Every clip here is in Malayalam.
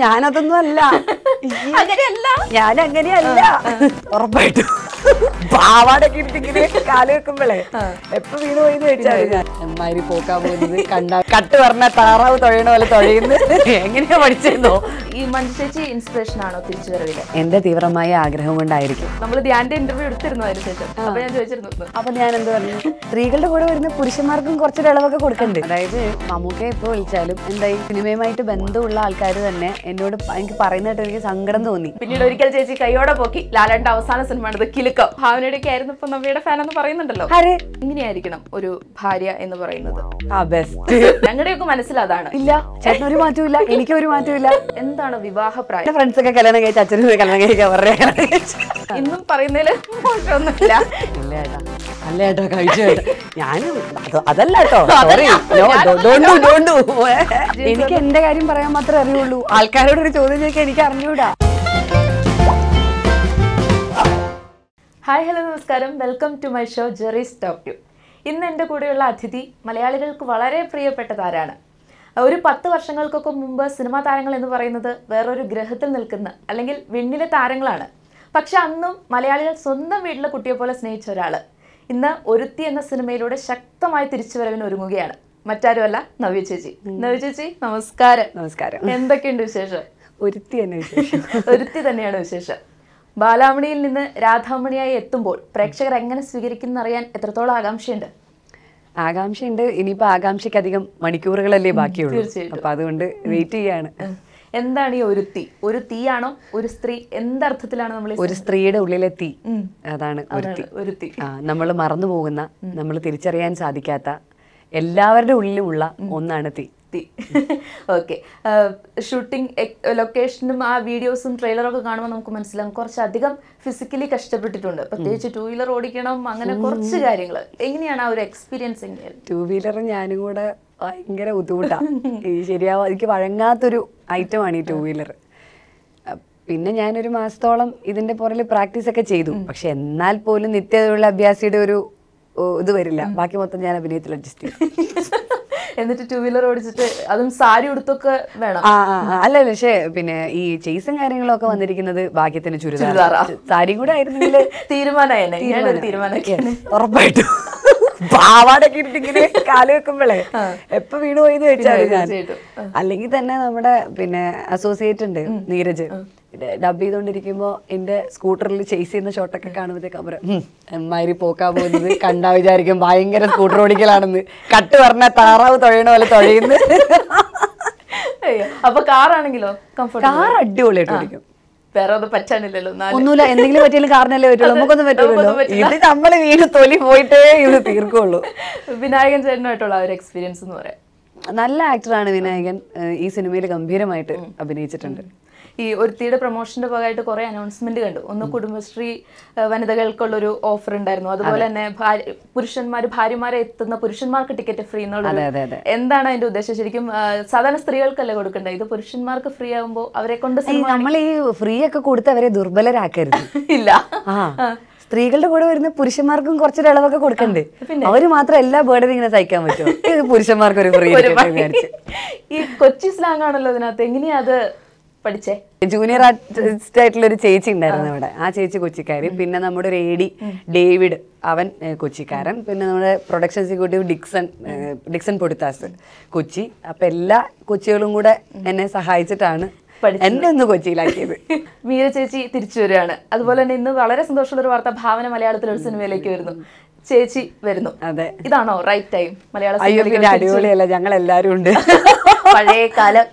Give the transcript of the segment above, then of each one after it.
ഞാനതൊന്നും അല്ല ഞാനങ്ങനെയല്ല ഉറപ്പായിട്ടും പാവാടൊക്കെ ഇട്ടിങ്ങനെ കാല് വെക്കുമ്പോഴേ എപ്പൊ വീണ് പോയി അമ്മാതിരി പോക്കാൻ പോകുന്നത് കണ്ട കട്ട് പറഞ്ഞ താറാവ് തുഴയണ പോലെ തുഴയുന്നു എങ്ങനെയാ പഠിച്ചെന്നോ ഈ മനുഷ്യച്ചി ഇൻസ്പിറേഷൻ ആണോ തിരിച്ചു വരവില് എന്റെ തീവ്രമായ ആഗ്രഹം കൊണ്ടായിരിക്കും നമ്മൾ ധ്യാന്റെ ഇന്റർവ്യൂ എടുത്തിരുന്നു അതിന് ശേഷം അപ്പൊ ഞാൻ ചോദിച്ചിരുന്നു അപ്പൊ ഞാൻ എന്ത് പറഞ്ഞു സ്ത്രീകളുടെ കൂടെ വരുന്ന പുരുഷന്മാർക്കും കുറച്ചൊരു ഇളവൊക്കെ കൊടുക്കണ്ടേ അതായത് നമുക്ക് എപ്പോ വിളിച്ചാലും ഈ സിനിമയുമായിട്ട് ബന്ധമുള്ള ആൾക്കാർ തന്നെ എന്നോട് എനിക്ക് പറയുന്നതായിട്ട് എനിക്ക് സങ്കടം തോന്നി പിന്നീട് ഒരിക്കൽ ചേച്ചി കൈയോടെ പോക്കി ലാലേട്ട അവസാന സിനിമയാണ് കിലി മിടുക്കം ഭാവനയുടെ ഒക്കെ ആയിരുന്നു ഇപ്പൊ നവ്യയുടെ ഫാൻ എന്ന് പറയുന്നുണ്ടല്ലോ ഇങ്ങനെയായിരിക്കണം ഒരു ഭാര്യ എന്ന് പറയുന്നത് ആ ബെസ്റ്റ് ഞങ്ങളുടെയൊക്കെ അതാണ് ഇല്ല ചേട്ടൻ ഒരു മാറ്റവും ഇല്ല എനിക്ക് ഒരു മാറ്റവും ഇല്ല എന്താണ് വിവാഹപ്രായം ഫ്രണ്ട്സ് ഒക്കെ കല്യാണം കഴിച്ച അച്ഛനും കല്യാണം കഴിക്കാൻ അവരുടെ ഇന്നും പറയുന്നതില് മോശമൊന്നുമില്ല അല്ല ഏട്ടാ കഴിച്ചു അതല്ല കേട്ടോ എനിക്ക് എന്റെ കാര്യം പറയാൻ മാത്രമേ അറിയുള്ളൂ ആൾക്കാരോട് ഒരു ചോദ്യം ചോദിക്കാൻ എനിക്ക് അറിഞ്ഞൂടാ ഹായ് ഹലോ നമസ്കാരം welcome to my show Jerry's talk to ഇന്ന് എൻ്റെ കൂടെയുള്ള അതിഥി മലയാളികൾക്ക് വളരെ പ്രിയപ്പെട്ട താരാണ് ഒരു പത്ത് വർഷങ്ങൾക്കൊക്കെ മുമ്പ് സിനിമാ താരങ്ങൾ എന്ന് പറയുന്നത് വേറൊരു ഗ്രഹത്തിൽ നിൽക്കുന്ന അല്ലെങ്കിൽ വിണ്ണിലെ താരങ്ങളാണ് പക്ഷെ അന്നും മലയാളികൾ സ്വന്തം വീട്ടിലെ കുട്ടിയെ പോലെ സ്നേഹിച്ച ഒരാൾ ഇന്ന് ഒരുത്തി എന്ന സിനിമയിലൂടെ ശക്തമായി തിരിച്ചുവരവിന് ഒരുങ്ങുകയാണ് മറ്റാരുമല്ല നവ്യ ചേച്ചി നവ്യ ചേച്ചി നമസ്കാരം നമസ്കാരം എന്തൊക്കെയുണ്ട് വിശേഷം ഒരുത്തി തന്നെ വിശേഷം ഒരുത്തി തന്നെയാണ് വിശേഷം ബാലാമണിയിൽ നിന്ന് രാധാമണിയായി എത്തുമ്പോൾ പ്രേക്ഷകർ എങ്ങനെ അറിയാൻ എത്രത്തോളം ആകാംക്ഷയുണ്ട് ആകാംക്ഷയുണ്ട് ഇനിയിപ്പോൾ ആകാംക്ഷയ്ക്ക് അധികം മണിക്കൂറുകളല്ലേ ബാക്കിയുള്ളൂ അപ്പം അതുകൊണ്ട് വെയിറ്റ് ചെയ്യാണ് എന്താണ് ഈ ഒരു തീ ഒരു തീയാണോ ഒരു സ്ത്രീ എന്തർത്ഥത്തിലാണ് നമ്മൾ ഒരു സ്ത്രീയുടെ ഉള്ളിലെ തീ അതാണ് നമ്മൾ മറന്നു പോകുന്ന നമ്മൾ തിരിച്ചറിയാൻ സാധിക്കാത്ത എല്ലാവരുടെ ഉള്ളിലുമുള്ള ഒന്നാണ് തീ ശക്തി ഓക്കെ ഷൂട്ടിംഗ് ലൊക്കേഷനും ആ വീഡിയോസും ട്രെയിലറും ഒക്കെ കാണുമ്പോൾ നമുക്ക് മനസ്സിലാകും കുറച്ചധികം ഫിസിക്കലി കഷ്ടപ്പെട്ടിട്ടുണ്ട് പ്രത്യേകിച്ച് ടൂ വീലർ ഓടിക്കണം അങ്ങനെ കുറച്ച് കാര്യങ്ങൾ എങ്ങനെയാണ് ആ ഒരു എക്സ്പീരിയൻസ് എങ്ങനെയാണ് ടൂ വീലർ ഞാനും കൂടെ ഭയങ്കര ബുദ്ധിമുട്ടാണ് ശരിയാവും എനിക്ക് വഴങ്ങാത്തൊരു ഐറ്റമാണ് ഈ ടൂ വീലർ പിന്നെ ഞാനൊരു മാസത്തോളം ഇതിന്റെ പുറകിൽ പ്രാക്ടീസ് ഒക്കെ ചെയ്തു പക്ഷെ എന്നാൽ പോലും നിത്യതയുള്ള അഭ്യാസിയുടെ ഒരു ഇത് വരില്ല ബാക്കി മൊത്തം ഞാൻ അഭിനയത്തിൽ അഡ്ജസ്റ്റ് ചെയ്തു എന്നിട്ട് ടൂ വീലർ ഓടിച്ചിട്ട് അതും സാരി ഉടുത്തൊക്കെ വേണം അല്ല പക്ഷേ പിന്നെ ഈ ചേസും കാര്യങ്ങളൊക്കെ വന്നിരിക്കുന്നത് ഭാഗ്യത്തിന് ചുരിദാർ സാരി കൂടെ ആയിരുന്നെങ്കിൽ തീരുമാനമായി ഉറപ്പായിട്ടും പാവാടൊക്കെ ഇട്ടിങ്ങനെ കാല് വെക്കുമ്പോഴേ എപ്പൊ വീട് പോയി ഞാൻ അല്ലെങ്കിൽ തന്നെ നമ്മുടെ പിന്നെ അസോസിയേറ്റ് ഉണ്ട് നീരജ് ഡബ് ചെയ്തുകൊണ്ടിരിക്കുമ്പോൾ എന്റെ സ്കൂട്ടറിൽ ചേസ് ചെയ്യുന്ന ഷോട്ടൊക്കെ കാണുമ്പോഴത്തേക്ക് അവർ അമ്മാരി പോക്കാൻ പോകുന്നത് കണ്ടാ വിചാരിക്കും ഭയങ്കര സ്കൂട്ടർ ഓടിക്കലാണെന്ന് കട്ട് പറഞ്ഞ താറാവ് തുഴയണ പോലെ തുഴയുന്നു അപ്പൊ കാറാണെങ്കിലോ കാർ അടിപൊളിയായിട്ട് ഓടിക്കും വേറെ ഒന്നും പറ്റാനില്ലല്ലോ ഒന്നുമില്ല എന്തെങ്കിലും പറ്റിയാലും കാറിനല്ലേ പറ്റുള്ളൂ നമുക്കൊന്നും പറ്റില്ലല്ലോ ഇത് നമ്മൾ വീട് തൊലി പോയിട്ടേ ഇത് തീർക്കുള്ളൂ വിനായകൻ ചേട്ടനുമായിട്ടുള്ള ആ ഒരു എക്സ്പീരിയൻസ് എന്ന് പറയാം നല്ല ആക്ടറാണ് വിനായകൻ ഈ സിനിമയിൽ ഗംഭീരമായിട്ട് അഭിനയിച്ചിട്ടുണ്ട് ഈ ഒരുത്തിയുടെ പ്രൊമോഷന്റെ ഭാഗമായിട്ട് കുറെ അനൗൺസ്മെന്റ് കണ്ടു ഒന്ന് കുടുംബശ്രീ വനിതകൾക്കുള്ള ഒരു ഓഫർ ഉണ്ടായിരുന്നു അതുപോലെ തന്നെ പുരുഷന്മാർ ഭാര്യമാരെ എത്തുന്ന പുരുഷന്മാർക്ക് ടിക്കറ്റ് ഫ്രീ എന്നുള്ളത് എന്താണ് അതിന്റെ ഉദ്ദേശം ശരിക്കും സാധാരണ സ്ത്രീകൾക്കല്ലേ കൊടുക്കണ്ടത് ഇത് പുരുഷന്മാർക്ക് ഫ്രീ ആകുമ്പോൾ അവരെ കൊണ്ട് നമ്മൾ ഈ ഫ്രീ ഒക്കെ കൊടുത്ത് അവരെ ദുർബലരാക്കരുത് ഇല്ല സ്ത്രീകളുടെ കൂടെ വരുന്ന പുരുഷന്മാർക്കും കുറച്ചൊരു ഇളവൊക്കെ കൊടുക്കണ്ടേ അവര് മാത്രം എല്ലാ ബേർഡും ഇങ്ങനെ സഹിക്കാൻ പറ്റും പുരുഷന്മാർക്ക് ഒരു ഫ്രീ ഈ കൊച്ചി സ്ലാങ് ആണല്ലോ അതിനകത്ത് എങ്ങനെയാ അത് പഠിച്ചേ ജൂനിയർ ആർട്ടിസ്റ്റ് ആയിട്ടുള്ള ഒരു ചേച്ചി ഉണ്ടായിരുന്നു ഇവിടെ ആ ചേച്ചി കൊച്ചിക്കാരി പിന്നെ നമ്മുടെ ഒരു എഡി ഡേവിഡ് അവൻ കൊച്ചിക്കാരൻ പിന്നെ നമ്മുടെ പ്രൊഡക്ഷൻ എക്സിക്യൂട്ടീവ് ഡിക്സൺ ഡിക്സൺ പൊടിത്താസ് കൊച്ചി അപ്പൊ എല്ലാ കൊച്ചികളും കൂടെ എന്നെ സഹായിച്ചിട്ടാണ് എന്നെ ഒന്ന് കൊച്ചിയിലാക്കിയത് മീര ചേച്ചി തിരിച്ചു വരികയാണ് അതുപോലെ തന്നെ ഇന്ന് വളരെ സന്തോഷമുള്ള ഒരു വാർത്ത ഭാവന മലയാളത്തിലെ ഒരു സിനിമയിലേക്ക് വരുന്നു ചേച്ചി വരുന്നു അതെ ഇതാണോ റൈറ്റ് ടൈം മലയാളം അടിപൊളിയല്ല ഞങ്ങൾ എല്ലാരും ഉണ്ട് പഴയ കാലം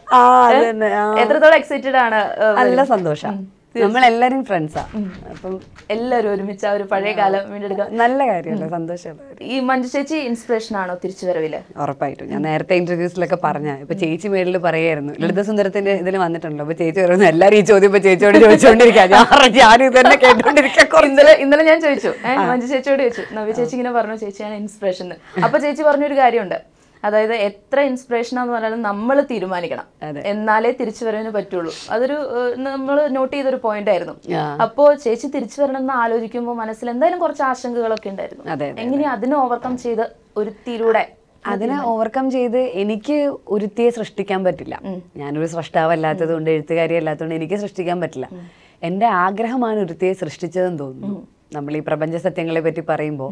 എത്രത്തോളം എക്സൈറ്റഡ് ആണ് നല്ല സന്തോഷം നമ്മളെല്ലാരും ഫ്രണ്ട്സാ അപ്പം എല്ലാരും ഒരുമിച്ച് ആ ഒരു പഴയ കാലം വീണ്ടെടുക്കാം നല്ല കാര്യമല്ലേ സന്തോഷമല്ല ഈ മഞ്ജു ചേച്ചി ഇൻസ്പിറേഷൻ ആണോ തിരിച്ചു വരവില് ഉറപ്പായിട്ടും ഞാൻ നേരത്തെ ഇന്റർവ്യൂസിലൊക്കെ പറഞ്ഞ ഇപ്പൊ ചേച്ചി മേളിൽ പറയായിരുന്നു ലളിതസുന്ദരത്തിന്റെ ഇതിൽ വന്നിട്ടുണ്ടല്ലോ അപ്പൊ ചേച്ചി പറയുന്നത് എല്ലാരും ഈ ചോദ്യം ഇപ്പൊ ചേച്ചിയോട് ചോദിച്ചോണ്ടിരിക്കാം ഞാൻ ഞാൻ ഇതന്നെ കേട്ടോണ്ടിരിക്കാം ഇന്നലെ ഇന്നലെ ഞാൻ ചോദിച്ചു മഞ്ജു ചേച്ചിയോട് ചോദിച്ചു നവ്യ ചേച്ചി ഇങ്ങനെ പറഞ്ഞു ചേച്ചിയാണ് ഇൻസ്പിറേഷൻ അപ്പൊ ചേച്ചി പറഞ്ഞൊരു കാര്യമുണ്ട് അതായത് എത്ര ഇൻസ്പിറേഷൻ എന്ന് പറഞ്ഞാലും നമ്മൾ തീരുമാനിക്കണം എന്നാലേ തിരിച്ചു വരാൻ പറ്റുള്ളൂ അതൊരു നമ്മൾ നോട്ട് ചെയ്തൊരു പോയിന്റ് ആയിരുന്നു അപ്പോ ചേച്ചി തിരിച്ചു വരണം എന്ന് ആലോചിക്കുമ്പോൾ മനസ്സിൽ എന്തായാലും കുറച്ച് ആശങ്കകളൊക്കെ ഉണ്ടായിരുന്നു എങ്ങനെയാ അതിനെ ഓവർകം ചെയ്ത് ഒരുത്തിയിലൂടെ അതിനെ ഓവർകം ചെയ്ത് എനിക്ക് ഒരുത്തിയെ സൃഷ്ടിക്കാൻ പറ്റില്ല ഞാനൊരു സൃഷ്ടാവല്ലാത്തത് കൊണ്ട് എഴുത്തുകാരി അല്ലാത്തതുകൊണ്ട് എനിക്ക് സൃഷ്ടിക്കാൻ പറ്റില്ല എൻ്റെ ആഗ്രഹമാണ് ഒരുത്തിയെ സൃഷ്ടിച്ചതെന്ന് തോന്നുന്നു നമ്മൾ ഈ പ്രപഞ്ച സത്യങ്ങളെ പറ്റി പറയുമ്പോൾ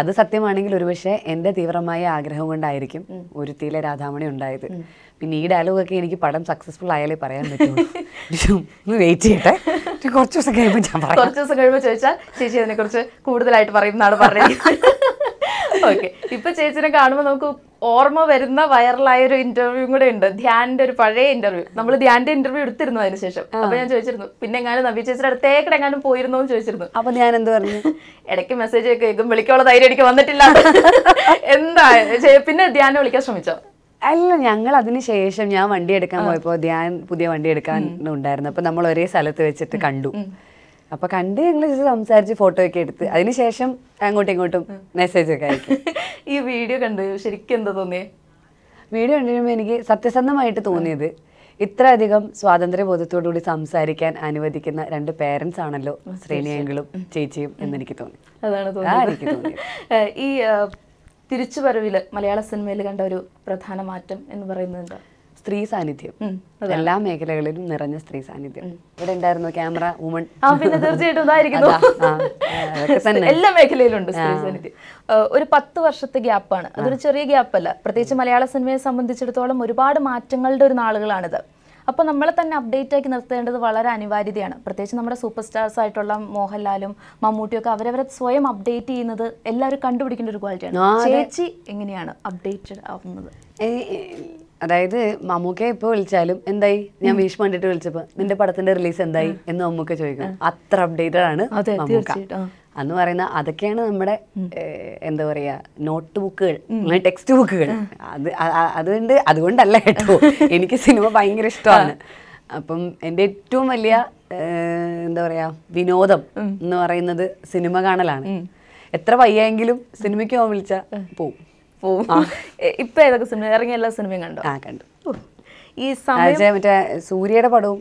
അത് സത്യമാണെങ്കിൽ ഒരുപക്ഷെ എൻ്റെ തീവ്രമായ ആഗ്രഹം കൊണ്ടായിരിക്കും ഒരുത്തിയിലെ രാധാമണി ഉണ്ടായത് പിന്നെ ഈ ഡയലോഗൊക്കെ എനിക്ക് പടം സക്സസ്ഫുൾ ആയാലേ പറയാൻ പറ്റും വെയിറ്റ് ചെയ്യട്ടെ കുറച്ച് ദിവസം കഴിയുമ്പോൾ ഞാൻ പറയാം കുറച്ച് ദിവസം കഴിയുമ്പോൾ ചോദിച്ചാൽ ചേച്ചി അതിനെക്കുറിച്ച് കൂടുതലായിട്ട് പറയും എന്നാണ് പറയുന്നത് ഓക്കെ ഇപ്പൊ ചേച്ചിനെ കാണുമ്പോൾ നമുക്ക് ഓർമ്മ വരുന്ന വൈറലായ ഒരു ഇന്റർവ്യൂ കൂടെ ഉണ്ട് ധ്യാനിന്റെ ഒരു പഴയ ഇന്റർവ്യൂ നമ്മൾ ധ്യാനിന്റെ ഇന്റർവ്യൂ എടുത്തിരുന്നു അതിനുശേഷം അപ്പൊ ഞാൻ ചോദിച്ചിരുന്നു പിന്നെ എങ്ങാനും നബി ചേച്ചിയുടെ അടുത്തേക്കിടെ എങ്ങാനും പോയിരുന്നു എന്ന് ചോദിച്ചിരുന്നു അപ്പൊ ഞാൻ എന്ത് പറഞ്ഞു ഇടയ്ക്ക് മെസ്സേജ് ഒക്കെ കേൾക്കും വിളിക്കാനുള്ള ധൈര്യം എനിക്ക് വന്നിട്ടില്ല എന്താ പിന്നെ ധ്യാനം വിളിക്കാൻ ശ്രമിച്ചോ അല്ല ഞങ്ങൾ അതിന് ശേഷം ഞാൻ വണ്ടി എടുക്കാൻ പോയപ്പോൾ ധ്യാൻ പുതിയ വണ്ടി എടുക്കാൻ ഉണ്ടായിരുന്നു അപ്പൊ നമ്മൾ ഒരേ സ്ഥലത്ത് വെച്ചിട്ട് കണ്ടു അപ്പൊ കണ്ട് ഞങ്ങൾ സംസാരിച്ച് ഫോട്ടോ ഒക്കെ എടുത്ത് അതിനുശേഷം അങ്ങോട്ടും ഇങ്ങോട്ടും മെസ്സേജ് ഒക്കെ അയക്കും ഈ വീഡിയോ കണ്ട് ശരിക്കും എന്താ തോന്നിയേ വീഡിയോ കണ്ടുകഴിയുമ്പോൾ എനിക്ക് സത്യസന്ധമായിട്ട് തോന്നിയത് ഇത്ര അധികം ഇത്രയധികം കൂടി സംസാരിക്കാൻ അനുവദിക്കുന്ന രണ്ട് പേരൻസ് ആണല്ലോ ശ്രീനിയെങ്കിലും ചേച്ചിയും എന്ന് എനിക്ക് തോന്നി അതാണ് ഈ തിരിച്ചുവരവിൽ മലയാള സിനിമയിൽ കണ്ട ഒരു പ്രധാന മാറ്റം എന്ന് പറയുന്നത് എന്താ സ്ത്രീ സാന്നിധ്യം എല്ലാ മേഖലകളിലും നിറഞ്ഞ സ്ത്രീ സാന്നിധ്യം ഇവിടെ ഉണ്ടായിരുന്നു ക്യാമറ വുമൺ ആ പിന്നെ തീർച്ചയായിട്ടും എല്ലാ മേഖലയിലുണ്ട് സ്ത്രീ സാന്നിധ്യം ഒരു പത്ത് വർഷത്തെ ഗ്യാപ്പാണ് അതൊരു ചെറിയ ഗ്യാപ്പല്ല പ്രത്യേകിച്ച് മലയാള സിനിമയെ സംബന്ധിച്ചിടത്തോളം ഒരുപാട് മാറ്റങ്ങളുടെ ഒരു നാളുകളാണിത് അപ്പോൾ നമ്മളെ തന്നെ അപ്ഡേറ്റ് ആക്കി നിർത്തേണ്ടത് വളരെ അനിവാര്യതയാണ് പ്രത്യേകിച്ച് നമ്മുടെ സൂപ്പർ സ്റ്റാർസ് ആയിട്ടുള്ള മോഹൻലാലും ഒക്കെ അവരവരെ സ്വയം അപ്ഡേറ്റ് ചെയ്യുന്നത് എല്ലാവരും കണ്ടുപിടിക്കേണ്ട ഒരു ക്വാളിറ്റിയാണ് ചേച്ചി എങ്ങനെയാണ് അപ്ഡേറ്റഡ് ആവുന്നത് അതായത് മമ്മൂക്കെ ഇപ്പൊ വിളിച്ചാലും എന്തായി ഞാൻ വീഷ് കണ്ടിട്ട് വിളിച്ചപ്പോൾ നിന്റെ പടത്തിന്റെ റിലീസ് എന്തായി എന്ന് മമ്മൂക്ക ചോദിക്കും അത്ര അപ്ഡേറ്റഡ് ആണ് മമ്മൂക്ക എന്ന് പറയുന്ന അതൊക്കെയാണ് നമ്മുടെ എന്താ പറയാ നോട്ട് ബുക്കുകൾ ടെക്സ്റ്റ് ബുക്കുകൾ അത് അതുകൊണ്ട് അതുകൊണ്ടല്ല കേട്ടോ എനിക്ക് സിനിമ ഭയങ്കര ഇഷ്ടമാണ് അപ്പം എൻ്റെ ഏറ്റവും വലിയ എന്താ പറയാ വിനോദം എന്ന് പറയുന്നത് സിനിമ കാണലാണ് എത്ര വയ്യെങ്കിലും സിനിമയ്ക്ക് പോകാൻ വിളിച്ചാൽ പോവും ഇപ്പൊ ഏതൊക്കെ സിനിമ ഇറങ്ങിയ എല്ലാ സിനിമയും കണ്ടോ കണ്ടു ഈ മറ്റേ സൂര്യയുടെ പടവും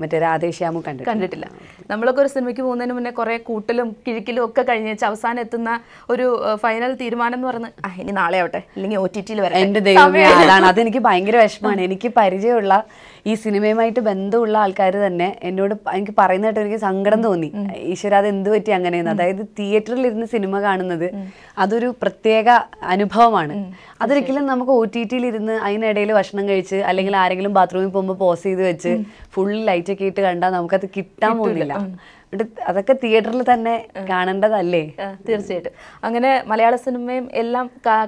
മറ്റേ രാധേശ്യാമും കണ്ടു കണ്ടിട്ടില്ല നമ്മളൊക്കെ ഒരു സിനിമയ്ക്ക് പോകുന്നതിന് മുന്നേ കുറെ കൂട്ടലും കിഴക്കിലും ഒക്കെ കഴിഞ്ഞ് വെച്ച് അവസാനം എത്തുന്ന ഒരു ഫൈനൽ തീരുമാനം എന്ന് പറയുന്നത് ഇനി നാളെ ആവട്ടെ അല്ലെങ്കിൽ ഒ ടി ടിയിൽ വരാം എന്റെ ദൈവം അതാണ് അതെനിക്ക് ഭയങ്കര വിഷമമാണ് എനിക്ക് പരിചയമുള്ള ഈ സിനിമയുമായിട്ട് ബന്ധമുള്ള ആൾക്കാർ തന്നെ എന്നോട് എനിക്ക് പറയുന്നതായിട്ട് എനിക്ക് സങ്കടം തോന്നി ഈശ്വര അത് എന്ത് പറ്റി അങ്ങനെയെന്ന് അതായത് തിയേറ്ററിൽ ഇരുന്ന് സിനിമ കാണുന്നത് അതൊരു പ്രത്യേക അനുഭവമാണ് അതൊരിക്കലും നമുക്ക് ഒ ടി ടിയിൽ ഇരുന്ന് അതിനിടയിൽ ഭക്ഷണം കഴിച്ച് അല്ലെങ്കിൽ ആരെങ്കിലും ബാത്റൂമിൽ പോകുമ്പോൾ പോസ് ചെയ്ത് വെച്ച് ഫുൾ ലൈറ്റൊക്കെ ഇട്ട് കണ്ടാൽ നമുക്കത് കിട്ടാൻ പോകുന്നില്ല അതൊക്കെ തിയേറ്ററിൽ തന്നെ കാണേണ്ടതല്ലേ തീർച്ചയായിട്ടും അങ്ങനെ മലയാള സിനിമയും എല്ലാം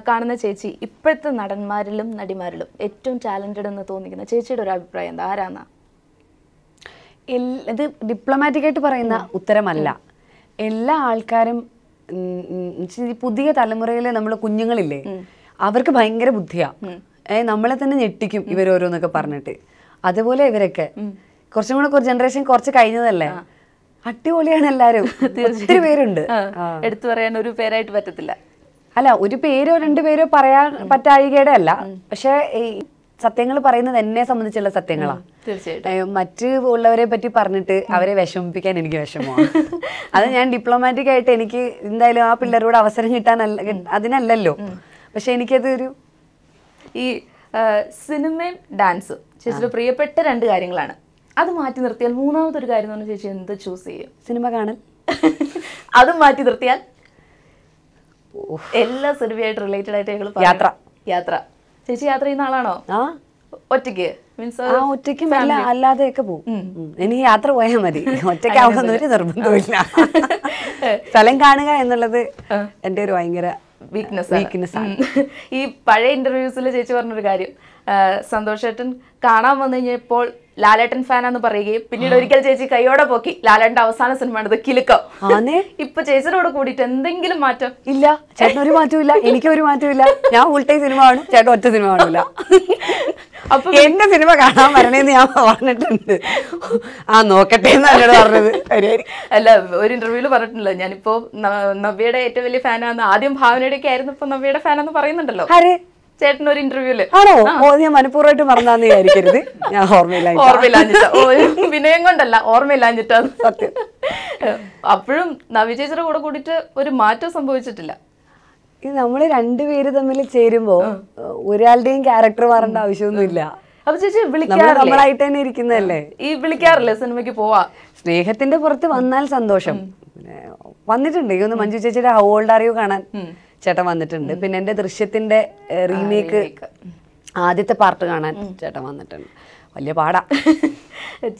കാണുന്ന ചേച്ചി ഇപ്പോഴത്തെ നടന്മാരിലും നടിമാരിലും ഏറ്റവും ടാലന്റഡ് എന്ന് തോന്നിക്കുന്ന ചേച്ചിയുടെ ഒരു അഭിപ്രായം എന്താ ആരാന്ന ഇത് ഡിപ്ലോമാറ്റിക്കായിട്ട് പറയുന്ന ഉത്തരമല്ല എല്ലാ ആൾക്കാരും പുതിയ തലമുറയിലെ നമ്മുടെ കുഞ്ഞുങ്ങളില്ലേ അവർക്ക് ഭയങ്കര ബുദ്ധിയാ നമ്മളെ തന്നെ ഞെട്ടിക്കും ഇവരോരോന്നൊക്കെ പറഞ്ഞിട്ട് അതുപോലെ ഇവരൊക്കെ കുറച്ചും കൂടെ ജനറേഷൻ കുറച്ച് കഴിഞ്ഞതല്ലേ അടിപൊളിയാണ് എല്ലാരും ഒത്തിരി പേരുണ്ട് എടുത്തു പറയാൻ ഒരു പേരായിട്ട് പറ്റത്തില്ല അല്ല ഒരു പേരോ രണ്ടു പേരോ പറയാൻ പറ്റാഴികയുടെ അല്ല പക്ഷെ സത്യങ്ങൾ പറയുന്നത് എന്നെ സംബന്ധിച്ചുള്ള സത്യങ്ങളാ തീർച്ചയായിട്ടും മറ്റു ഉള്ളവരെ പറ്റി പറഞ്ഞിട്ട് അവരെ വിഷമിപ്പിക്കാൻ എനിക്ക് വിഷമമാണ് അത് ഞാൻ ഡിപ്ലോമാറ്റിക് ആയിട്ട് എനിക്ക് എന്തായാലും ആ പിള്ളേരോട് അവസരം കിട്ടാൻ അതിനല്ലല്ലോ പക്ഷെ എനിക്കത് ഒരു ഈ സിനിമയും ഡാൻസും ചേച്ചി പ്രിയപ്പെട്ട രണ്ട് കാര്യങ്ങളാണ് അത് മാറ്റി നിർത്തിയാൽ മൂന്നാമത്തെ ഒരു കാര്യം എന്ന് പറഞ്ഞാൽ ചേച്ചി എന്ത് ചൂസ് ചെയ്യും സിനിമ കാണൽ അത് മാറ്റി നിർത്തിയാൽ എല്ലാ സിനിമയായിട്ട് റിലേറ്റഡ് ആയിട്ട് ഞങ്ങൾ യാത്ര യാത്ര ചേച്ചി യാത്ര ചെയ്യുന്ന ആളാണോ ആ ഒറ്റയ്ക്ക് മീൻസ് ആ ഒറ്റയ്ക്കും അല്ല അല്ലാതെയൊക്കെ പോകും എനിക്ക് യാത്ര പോയാൽ മതി ഒറ്റയ്ക്കാവുന്ന ഒരു നിർബന്ധമില്ല സ്ഥലം കാണുക എന്നുള്ളത് എന്റെ ഒരു ഭയങ്കര വീക്ക്നെസ് വീക്ക്നെസ് ഈ പഴയ ഇന്റർവ്യൂസിൽ ചേച്ചി പറഞ്ഞൊരു കാര്യം സന്തോഷേട്ടൻ കാണാൻ വന്നു കഴിഞ്ഞപ്പോൾ ലാലേട്ടൻ ഫാനാന്ന് പറയുകയും പിന്നീട് ഒരിക്കൽ ചേച്ചി കൈയോടെ പോക്കി ലാലേട്ടന്റെ അവസാന സിനിമയാണിത് കിലുക്കം ഇപ്പൊ ചേച്ചിയോട് കൂടിയിട്ട് എന്തെങ്കിലും മാറ്റം ഇല്ല ചേട്ടൻ ഒരു ഇല്ല എനിക്കൊരു ഒരു മാറ്റമില്ല ഞാൻ ഉൾട്ടേ സിനിമ കാണും ചേട്ടൻ ഒറ്റ സിനിമ കാണില്ല അപ്പൊ എന്റെ സിനിമ കാണാൻ വരണേന്ന് ഞാൻ പറഞ്ഞിട്ടുണ്ട് ആ നോക്കട്ടെ എന്നോട് പറഞ്ഞത് അല്ല ഒരു ഇന്റർവ്യൂല് പറഞ്ഞിട്ടില്ല ഞാനിപ്പോ നവ്യയുടെ ഏറ്റവും വലിയ ഫാനാന്ന് ആദ്യം ഭാവനയുടെ ഒക്കെ ആയിരുന്നു ഇപ്പൊ നവ്യയുടെ ഫാനാന്ന് പറയുന്നുണ്ടല്ലോ ചേട്ടൻ ഒരു ഇന്റർവ്യൂല് ആണോ ഞാൻ മനഃപൂർവ്വമായിട്ട് മറന്നാന്ന് വിചാരിക്കരുത് ഞാൻ ഓർമ്മയില്ല ഓർമ്മയില്ലാഞ്ഞിട്ട വിനയം കൊണ്ടല്ല ഓർമ്മയില്ലാഞ്ഞിട്ടാ സത്യം അപ്പോഴും നവി കൂടെ കൂടിയിട്ട് ഒരു മാറ്റം സംഭവിച്ചിട്ടില്ല ഇത് നമ്മൾ രണ്ടുപേര് തമ്മിൽ ചേരുമ്പോ ഒരാളുടെയും ക്യാരക്ടർ മാറേണ്ട ആവശ്യമൊന്നുമില്ല അപ്പൊ ചേച്ചി വിളിക്കാറില്ലേ തന്നെ ഇരിക്കുന്നതല്ലേ ഈ വിളിക്കാറില്ലേ സിനിമയ്ക്ക് പോവാ സ്നേഹത്തിന്റെ പുറത്ത് വന്നാൽ സന്തോഷം വന്നിട്ടുണ്ട് ഈ ഒന്ന് മഞ്ജു ചേച്ചിയുടെ ഹൗ ഓൾഡ് അറിയൂ കാണാൻ ചേട്ടൻ വന്നിട്ടുണ്ട് പിന്നെ എൻ്റെ ദൃശ്യത്തിൻ്റെ റീമേക്ക് ആദ്യത്തെ പാർട്ട് കാണാൻ ചേട്ടൻ വന്നിട്ടുണ്ട് വലിയ പാടാ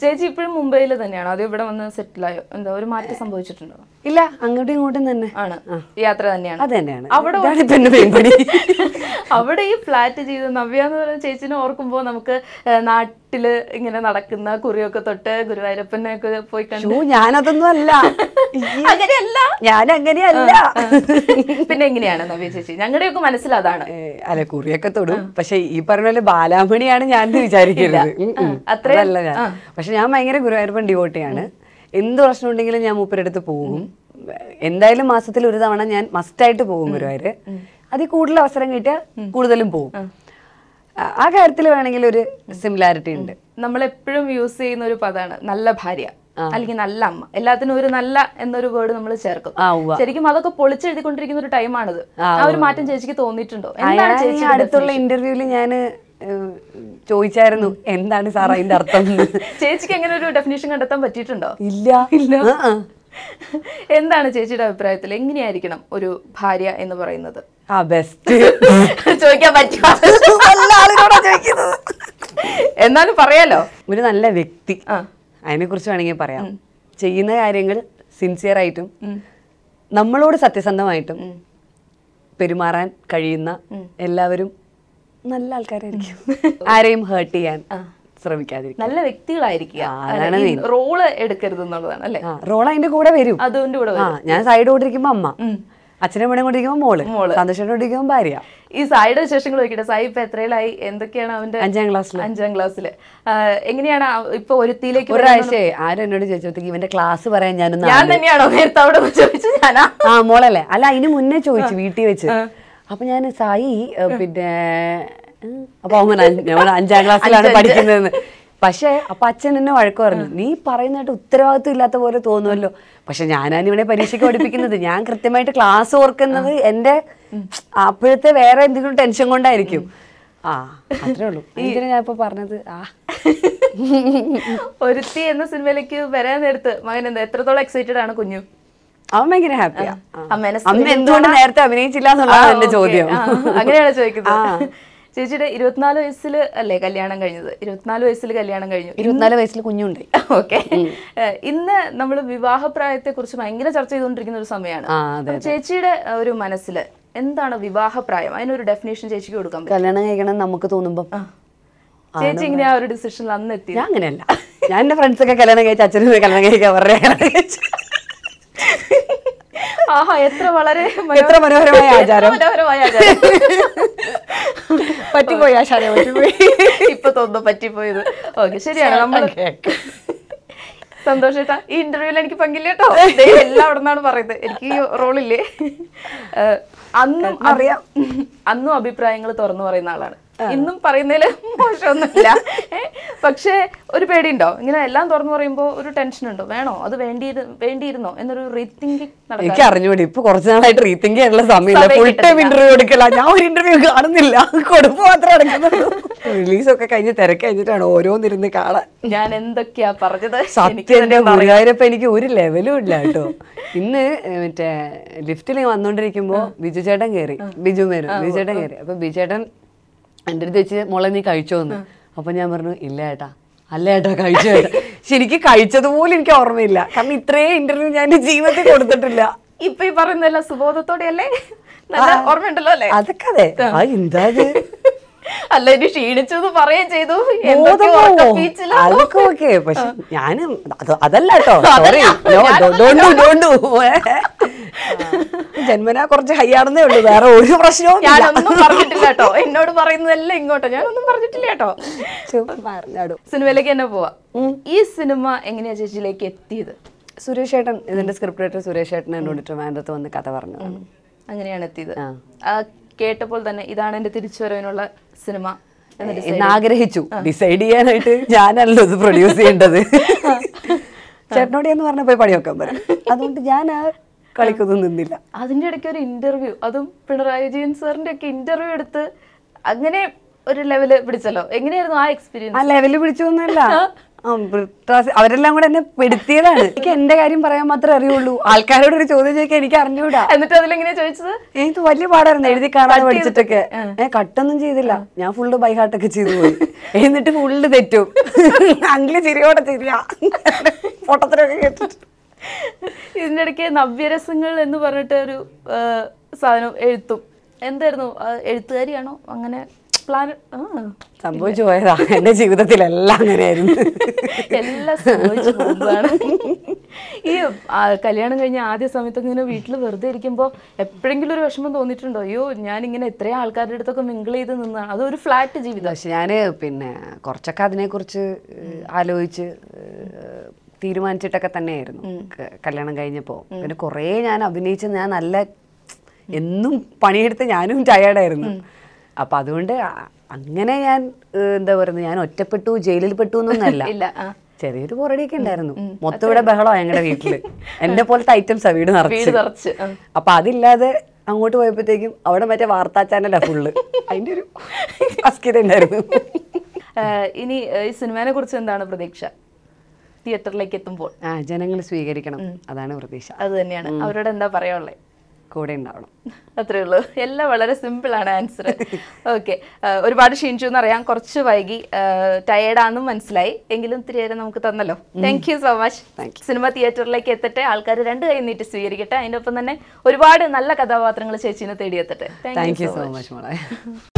ചേച്ചി ഇപ്പോഴും മുംബൈയിൽ തന്നെയാണോ അതോ ഇവിടെ വന്ന് സെറ്റിലായോ എന്താ ഒരു മാറ്റം സംഭവിച്ചിട്ടുണ്ടോ ഇല്ല അങ്ങോട്ടും ഇങ്ങോട്ടും തന്നെ ആണ് യാത്ര തന്നെയാണ് അത് തന്നെയാണ് അവിടെ അവിടെ ഈ ഫ്ലാറ്റ് ജീവിതം നവ്യ എന്ന് പറയുന്ന ചേച്ചിനെ ഓർക്കുമ്പോൾ നമുക്ക് നാട്ടിൽ ഇങ്ങനെ നടക്കുന്ന കുറിയൊക്കെ തൊട്ട് ഗുരുവായൂരപ്പനെ ഒക്കെ പോയി കണ്ടു ഞാനതൊന്നും അല്ല അങ്ങനെയല്ല ഞാൻ അങ്ങനെയല്ല പിന്നെ എങ്ങനെയാണ് നവ്യ ചേച്ചി ഞങ്ങളുടെയൊക്കെ മനസ്സിൽ അതാണ് അല്ല കുറിയൊക്കെ തൊടും പക്ഷെ ഈ പറഞ്ഞ പോലെ ബാലാമണിയാണ് ഞാൻ വിചാരിക്കരുത് അത്രയല്ല ഞാൻ പക്ഷെ ഞാൻ ഭയങ്കര ഗുരുവായൂരപ്പൻ ഡിവോട്ടിയാണ് എന്ത് പ്രശ്നം ഉണ്ടെങ്കിലും ഞാൻ മൂപ്പരടുത്ത് പോകും എന്തായാലും മാസത്തിൽ ഒരു തവണ ഞാൻ മസ്റ്റായിട്ട് പോകും ഗുരുവായൂർ അതിൽ കൂടുതൽ അവസരം കിട്ടിയാൽ കൂടുതലും പോകും ആ കാര്യത്തിൽ വേണമെങ്കിൽ ഒരു സിമിലാരിറ്റി ഉണ്ട് നമ്മൾ എപ്പോഴും യൂസ് ചെയ്യുന്ന ഒരു പദമാണ് നല്ല ഭാര്യ അല്ലെങ്കിൽ നല്ല അമ്മ എല്ലാത്തിനും ഒരു നല്ല എന്നൊരു വേർഡ് നമ്മൾ ചേർക്കും ശരിക്കും അതൊക്കെ പൊളിച്ചെഴുതിക്കൊണ്ടിരിക്കുന്ന ഒരു ടൈമാണിത് ആ ഒരു മാറ്റം ചേച്ചിക്ക് തോന്നിയിട്ടുണ്ടോ അടുത്തുള്ള ഇന്റർവ്യൂവിൽ ഞാൻ ചോദിച്ചായിരുന്നു എന്താണ് സാർ അതിന്റെ അർത്ഥം ചേച്ചിക്ക് എങ്ങനെ ഒരു ഡെഫിനേഷൻ കണ്ടെത്താൻ പറ്റിയിട്ടുണ്ടോ ഇല്ല ഇല്ല എന്താണ് ചേച്ചിയുടെ അഭിപ്രായത്തിൽ എങ്ങനെയായിരിക്കണം ഒരു ഭാര്യ എന്ന് പറയുന്നത് ആ ബെസ്റ്റ് ചോദിക്കാൻ പറ്റുമോ എന്നാലും പറയാലോ ഒരു നല്ല വ്യക്തി അതിനെ കുറിച്ച് വേണമെങ്കിൽ പറയാം ചെയ്യുന്ന കാര്യങ്ങൾ സിൻസിയർ ആയിട്ടും നമ്മളോട് സത്യസന്ധമായിട്ടും പെരുമാറാൻ കഴിയുന്ന എല്ലാവരും നല്ല ആൾക്കാരായിരിക്കും ആരെയും ഹേർട്ട് ചെയ്യാൻ നല്ല വ്യക്തികളായിരിക്കുക റോള് എടുക്കരുത് എന്നുള്ളതാണ് അല്ലേ റോൾ അതിന്റെ കൂടെ വരും അതുകൊണ്ട് കൂടെ ഞാൻ സൈഡ് കൊണ്ടിരിക്കുമ്പോ അമ്മ അച്ഛനും പെണ്ണും കൊണ്ടിരിക്കുമ്പോ മോള് മോള് സന്തോഷത്തോണ്ടിരിക്കുമ്പോ ഭാര്യ ഈ സായിയുടെ വിശേഷങ്ങൾ നോക്കിയിട്ട് സായി ഇപ്പൊ എത്രയിലായി എന്തൊക്കെയാണ് അവന്റെ അഞ്ചാം ക്ലാസ്സിൽ അഞ്ചാം ക്ലാസ്സിൽ എങ്ങനെയാണ് ഇപ്പൊ ഒരുത്തിയിലേക്ക് ഒരാഴ്ചയെ ആരും എന്നോട് ചോദിച്ചപ്പോഴത്തേക്ക് ഇവന്റെ ക്ലാസ് പറയാൻ ഞാൻ ഞാൻ തന്നെയാണോ നേരത്തെ അവിടെ ചോദിച്ചു ഞാനാ ആ മോളല്ലേ അല്ല അതിന് മുന്നേ ചോദിച്ചു വീട്ടിൽ വെച്ച് അപ്പൊ ഞാൻ സായി പിന്നെ അപ്പോൾ അങ്ങനെ അഞ്ചാം ക്ലാസ്സിലാണ് പഠിക്കുന്നത് പക്ഷേ അപ്പൊ അച്ഛൻ എന്നെ വഴക്ക് പറഞ്ഞു നീ പറയുന്നതായിട്ട് ഉത്തരവാദിത്വം ഇല്ലാത്ത പോലെ തോന്നുമല്ലോ പക്ഷെ ഞാനാണ് ഇവിടെ പരീക്ഷയ്ക്ക് പഠിപ്പിക്കുന്നത് ഞാൻ കൃത്യമായിട്ട് ക്ലാസ് ഓർക്കുന്നത് എൻ്റെ അപ്പോഴത്തെ വേറെ എന്തെങ്കിലും ടെൻഷൻ കൊണ്ടായിരിക്കും ആ അത്രേ ഉള്ളൂ ഞാൻ ഇപ്പോൾ പറഞ്ഞത് ആ ഒരുത്തി എന്ന സിനിമയിലേക്ക് വരാൻ നേരത്ത് മകൻ എന്താ എത്രത്തോളം എക്സൈറ്റഡ് ആണ് കുഞ്ഞു അവൻ ഭയങ്കര ഹാപ്പിയാ അമ്മ എന്തുകൊണ്ട് നേരത്തെ അഭിനയിച്ചില്ല എന്നുള്ളതാണ് എന്റെ ചോദ്യം അങ്ങനെയാണ് ചോദിക്കുന്നത് ചേച്ചിയുടെ ഇരുപത്തിനാല് വയസ്സിൽ അല്ലേ കല്യാണം കഴിഞ്ഞത് ഇരുപത്തിനാല് വയസ്സിൽ കല്യാണം കഴിഞ്ഞു ഇരുപത്തിനാല് വയസ്സിൽ കുഞ്ഞുണ്ട് ഓക്കെ ഇന്ന് നമ്മൾ വിവാഹപ്രായത്തെ കുറിച്ച് ഭയങ്കര ചർച്ച ചെയ്തുകൊണ്ടിരിക്കുന്ന ഒരു സമയമാണ് ചേച്ചിയുടെ ഒരു മനസ്സിൽ എന്താണ് വിവാഹപ്രായം അതിനൊരു ഡെഫിനേഷൻ ചേച്ചിക്ക് കൊടുക്കാം കല്യാണം കഴിക്കണം നമുക്ക് തോന്നുമ്പോൾ ചേച്ചി ഇങ്ങനെ ആ ഒരു ഡിസിഷനിൽ അന്ന് എത്തി അങ്ങനെയല്ല ഞാൻ എന്റെ ഫ്രണ്ട്സൊക്കെ കല്യാണം കഴിച്ച അച്ഛനും കല്യാണം കഴിക്കാൻ പറയാ ആഹാ എത്ര വളരെ എത്ര മനോഹരമായ ആചാരം മനോഹരമായ ആചാരം പറ്റിപ്പോയി ആശാരം പറ്റിപ്പോയി ഇപ്പൊ തോന്നുന്നു പറ്റിപ്പോയത് ഓക്കെ ശരിയാണ് നമ്മൾ സന്തോഷ ചേട്ടാ ഈ ഇന്റർവ്യൂവിൽ എനിക്ക് പങ്കില്ല കേട്ടോ എല്ലാം അവിടെ നിന്നാണ് പറയുന്നത് എനിക്ക് ഈ റോളില്ലേ അന്നും അറിയാം അന്നും അഭിപ്രായങ്ങൾ തുറന്നു പറയുന്ന ആളാണ് ഇന്നും പറയുന്നതിൽ മോശമൊന്നുമില്ല പക്ഷേ ഒരു പേടിയുണ്ടോ ഇങ്ങനെ എല്ലാം തുറന്നു പറയുമ്പോൾ ഒരു ടെൻഷൻ ഉണ്ടോ വേണോ അത് വേണ്ടി വേണ്ടിയിരുന്നോ എന്നൊരു റീതിങ്കിങ് എനിക്ക് അറിഞ്ഞൂടി ഇപ്പൊ കുറച്ച് നാളായിട്ട് റീതിങ്ക് ചെയ്യാനുള്ള സമയമില്ല ഫുൾ ടൈം ഇന്റർവ്യൂ എടുക്കില്ല ഞാൻ ഒരു ഇന്റർവ്യൂ കാണുന്നില്ല കൊടുപ്പ് മാത്രമേ അടക്കുന്നുള്ളൂ റിലീസൊക്കെ കഴിഞ്ഞ് തിരക്കഴിഞ്ഞിട്ടാണ് ഓരോന്നിരുന്ന് കാണാൻ ഞാൻ എന്തൊക്കെയാ പറഞ്ഞത് സത്യന്റെ ഗുരുവായൂരപ്പ എനിക്ക് ഒരു ലെവലും ഇല്ല കേട്ടോ ഇന്ന് മറ്റേ ലിഫ്റ്റിൽ വന്നുകൊണ്ടിരിക്കുമ്പോൾ ബിജു ചേട്ടൻ കയറി ബിജു മേനു ബിജു ചേട്ടൻ കയറി അപ്പൊ ബിജു ചേട്ടൻ എൻ്റെ അടുത്ത് വെച്ച് മോളെ നീ എന്ന് അപ്പൊ ഞാൻ പറഞ്ഞു ഇല്ല ഏട്ടാ അല്ല ഏട്ടാ കഴിച്ചു ഏട്ടാ ശരിക്കും കഴിച്ചതുപോലും എനിക്ക് ഓർമ്മയില്ല കാരണം ഇത്രയും ഇന്റർവ്യൂ ഞാൻ ജീവിതത്തിൽ കൊടുത്തിട്ടില്ല ഇപ്പൊ ഈ പറയുന്നല്ല സുബോധത്തോടെ അല്ലേ നല്ല ഓർമ്മയുണ്ടല്ലോ അല്ലേ അതൊക്കെ അതെ എന്താ അല്ല ഇനി ക്ഷീണിച്ചു എന്ന് പറയുകയും ചെയ്തു ഓക്കെ പക്ഷെ ഞാനും അതല്ല കേട്ടോ സോറി ജന്മന കുറച്ച് ഹൈ ആണെന്നേ ഉള്ളൂ വേറെ ഒരു പ്രശ്നവും ഞാനൊന്നും പറഞ്ഞിട്ടില്ല കേട്ടോ എന്നോട് പറയുന്നതല്ല ഇങ്ങോട്ടോ ഞാനൊന്നും പറഞ്ഞിട്ടില്ല കേട്ടോ പറഞ്ഞാടും സിനിമയിലേക്ക് തന്നെ പോവാ ഈ സിനിമ എങ്ങനെയാ ചേച്ചിയിലേക്ക് എത്തിയത് സുരേഷ് ഏട്ടൻ ഇതിന്റെ സ്ക്രിപ്റ്റ് റൈറ്റർ സുരേഷ് ഏട്ടൻ എന്നോട് ട്രിവാൻഡ്രത്ത് വന്ന് കഥ പറഞ്ഞു അങ്ങനെയാണ് എത്തിയത് കേട്ടപ്പോൾ തന്നെ ഇതാണ് എന്റെ തിരിച്ചുവരവിനുള്ള സിനിമ എന്ന് ആഗ്രഹിച്ചു ഡിസൈഡ് ചെയ്യാനായിട്ട് ഞാനല്ലോ ഇത് പ്രൊഡ്യൂസ് ചെയ്യേണ്ടത് ചേട്ടനോട് എന്ന് പറഞ്ഞ പോയി പണി അതുകൊണ്ട് ഞാൻ ആ കളിക്കൊന്നും നിന്നില്ല അതിൻ്റെ ഇടയ്ക്ക് ഒരു ഇന്റർവ്യൂ അതും പിണറായി വിജയൻ സാറിന്റെ ഒക്കെ ഇന്റർവ്യൂ എടുത്ത് അങ്ങനെ ഒരു ലെവല് പിടിച്ചല്ലോ എങ്ങനെയായിരുന്നു ആ എക്സ്പീരിയൻസ് ആ ലെവല് പിടിച്ചൊന്നുമല്ല അവരെല്ലാം കൂടെ എന്നെ പെടുത്തിയതാണ് എനിക്ക് എന്റെ കാര്യം പറയാൻ മാത്രമേ അറിയുള്ളൂ ആൾക്കാരോട് ഒരു ചോദ്യം ചോദിക്കാൻ എനിക്ക് അറിഞ്ഞുകൂടാ എന്നിട്ട് അതിലെങ്ങനെ ചോദിച്ചത് എനിക്ക് വലിയ പാടായിരുന്നു എഴുതി കാണാൻ പഠിച്ചിട്ടൊക്കെ ഏഹ് കട്ടൊന്നും ചെയ്തില്ല ഞാൻ ഫുള്ള് ബൈഹാട്ടൊക്കെ ചെയ്തു പോയി എന്നിട്ട് ഫുള്ള് തെറ്റും അങ്കിള് ചിരിയോടെ ചിരിയാ പൊട്ടത്തിനൊക്കെ കേട്ടിട്ട് ഇതിൻ്റെ ഇടയ്ക്ക് നവ്യരസങ്ങൾ എന്ന് പറഞ്ഞിട്ട് ഒരു സാധനം എഴുത്തും എന്തായിരുന്നു എഴുത്തുകാരിയാണോ അങ്ങനെ പ്ലാൻ സംഭവിച്ചു പോയതാ എൻ്റെ ജീവിതത്തിലെല്ലാം അങ്ങനെയായിരുന്നു എല്ലാം സംഭവിച്ചു ഈ കല്യാണം കഴിഞ്ഞ ആദ്യ സമയത്ത് ഇങ്ങനെ വീട്ടിൽ വെറുതെ ഇരിക്കുമ്പോൾ എപ്പോഴെങ്കിലും ഒരു വിഷമം തോന്നിയിട്ടുണ്ടോ അയ്യോ ഞാൻ ഇങ്ങനെ എത്രയും ആൾക്കാരുടെ അടുത്തൊക്കെ മിങ്കിൾ ചെയ്ത് നിന്നാണ് അതൊരു ഫ്ലാറ്റ് ജീവിതം പക്ഷെ ഞാൻ പിന്നെ കുറച്ചൊക്കെ അതിനെക്കുറിച്ച് ആലോചിച്ച് തീരുമാനിച്ചിട്ടൊക്കെ തന്നെയായിരുന്നു കല്യാണം കഴിഞ്ഞപ്പോൾ പിന്നെ കുറേ ഞാൻ അഭിനയിച്ച ഞാൻ നല്ല എന്നും പണിയെടുത്ത് ഞാനും ടയേർഡായിരുന്നു അപ്പൊ അതുകൊണ്ട് അങ്ങനെ ഞാൻ എന്താ പറയുന്നത് ഞാൻ ഒറ്റപ്പെട്ടു ജയിലിൽ പെട്ടു എന്നൊന്നല്ല ചെറിയൊരു പൊറടിയൊക്കെ ഉണ്ടായിരുന്നു മൊത്തം ഇവിടെ ബഹളമാണ് ഞങ്ങളുടെ വീട്ടിൽ എന്നെ പോലത്തെ ഐറ്റംസ് വീട് നിറച്ച് അപ്പൊ അതില്ലാതെ അങ്ങോട്ട് പോയപ്പോഴത്തേക്കും അവിടെ മറ്റേ വാർത്താ ചാനലാ ഫുള്ള് അതിന്റെ ഒരു അസ്കിത ഇനി ഈ സിനിമയെ കുറിച്ച് എന്താണ് പ്രതീക്ഷ തിയേറ്ററിലേക്ക് എത്തുമ്പോൾ ജനങ്ങൾ സ്വീകരിക്കണം അതാണ് പ്രതീക്ഷ അത് തന്നെയാണ് അവരോട് എന്താ പറയാനുള്ളത് കൂടെ ഉണ്ടാവണം അത്രേ ഉള്ളൂ എല്ലാം വളരെ സിമ്പിൾ ആണ് ആൻസർ ഓക്കെ ഒരുപാട് ക്ഷീണിച്ചു എന്നറിയാം കുറച്ച് വൈകി ടയേർഡാണെന്നും മനസ്സിലായി എങ്കിലും തിരിയേറെ നമുക്ക് തന്നല്ലോ thank you so much cinema തിയേറ്ററിലേക്ക് എത്തട്ടെ ആൾക്കാർ രണ്ട് കൈ നീട്ടി സ്വീകരിക്കട്ടെ അതിൻ്റെ ഒപ്പം തന്നെ ഒരുപാട് നല്ല കഥാപാത്രങ്ങൾ ചേച്ചീനെ തേടിയെത്തട്ടെ താങ്ക് യു സോ മച്ച്